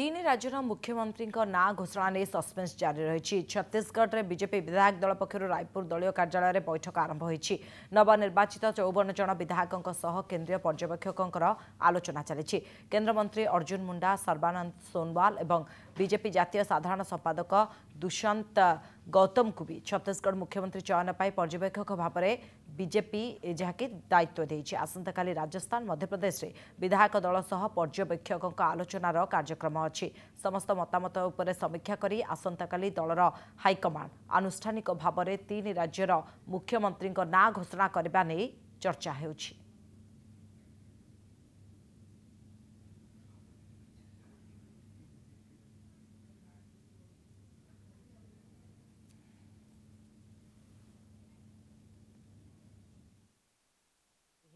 तीन राज्य मुख्यमन्त्री नाँ घोषणा सस्पेन्स जारी रहेछ छत्तिशगढले बीजेपी विधायक दल पक्ष राईपुर दलीय कार्याल बैठक आरम्भ नवनिर्वाचित चौवन जन विधायक केन्द्रीय पर्यवेक्षक आलोचना केन्द्रमन्त्री अर्जुन मुण्डा सोनवाल सोनवालिय बीजेपी जातीय साधारण संपादक दुष्यंत गौतम को भी छत्तीसगढ़ मुख्यमंत्री चयन पर पर्यवेक्षक भाव में বিজেপি যাকে দায়িত্ব দিয়েছে আসন্তকালি রাজস্থান মধ্যপ্রদেশে বিধায়ক দল সহ পর্যবেক্ষক আলোচনার কার্যক্রম অমস্ত মতামত উপরে সমীক্ষা করে আসন্তকালি দলর হাইকমাণ্ড আনুষ্ঠানিক ভাবে তিন রাজ্যর মুখ্যমন্ত্রী না ঘোষণা করা নিয়ে চর্চা হচ্ছে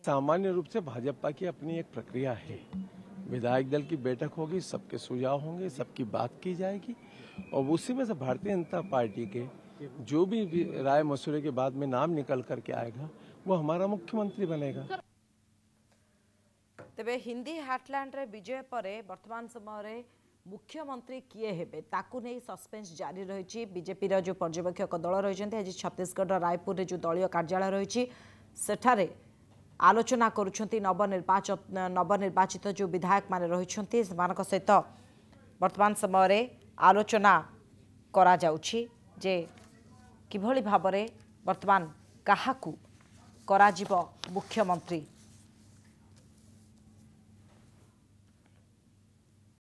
सामान्य रूप से भाजपा की अपनी एक प्रक्रिया है विधायक दल की बैठक होगी सबके सुझाव होंगे सबकी बात की जाएगी और उसी में से भारतीय जनता पार्टी के जो भी राय मसूरे के बाद में नाम निकल करके आएगा वो हमारा मुख्यमंत्री बनेगा तेरे हिंदी हाटलैंड रे विजय पर वर्तमान समय रे मुख्यमंत्री किए हे ताकू नहीं सस्पेंस जारी रही बीजेपी जो पर्यवेक्षक दल रही आज छत्तीसगढ़ रायपुर जो दलय कार्यालय रही सेठारे আলোচনা করছেন নবনির্বাচিত নবনির্বাচিত যে বিধায়ক মানে রয়েছেন সে সহিত বর্তমান সময়ের আলোচনা করা যাচ্ছে যে কিভাবে ভাবে বর্তমান কাহাকু করা মুখ্যমন্ত্রী